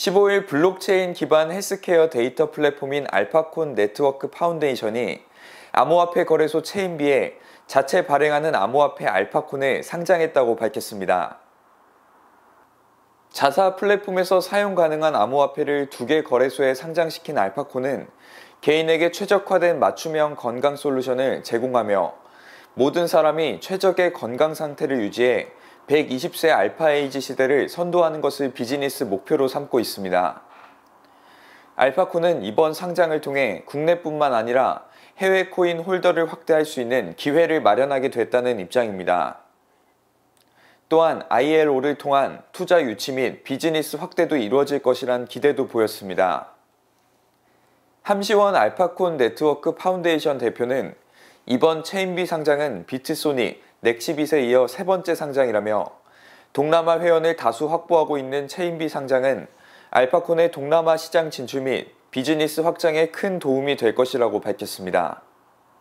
15일 블록체인 기반 헬스케어 데이터 플랫폼인 알파콘 네트워크 파운데이션이 암호화폐 거래소 체인비에 자체 발행하는 암호화폐 알파콘을 상장했다고 밝혔습니다. 자사 플랫폼에서 사용 가능한 암호화폐를 두 개 거래소에 상장시킨 알파콘은 개인에게 최적화된 맞춤형 건강 솔루션을 제공하며 모든 사람이 최적의 건강 상태를 유지해 120세 알파에이지 시대를 선도하는 것을 비즈니스 목표로 삼고 있습니다. 알파코는 이번 상장을 통해 국내뿐만 아니라 해외 코인 홀더를 확대할 수 있는 기회를 마련하게 됐다는 입장입니다. 또한 ILO를 통한 투자 유치 및 비즈니스 확대도 이루어질 것이란 기대도 보였습니다. 함시원 알파콘 네트워크 파운데이션 대표는 이번 체인비 상장은 비트소닉, 넥시빗에 이어 세 번째 상장이라며 동남아 회원을 다수 확보하고 있는 체인비 상장은 알파콘의 동남아 시장 진출 및 비즈니스 확장에 큰 도움이 될 것이라고 밝혔습니다.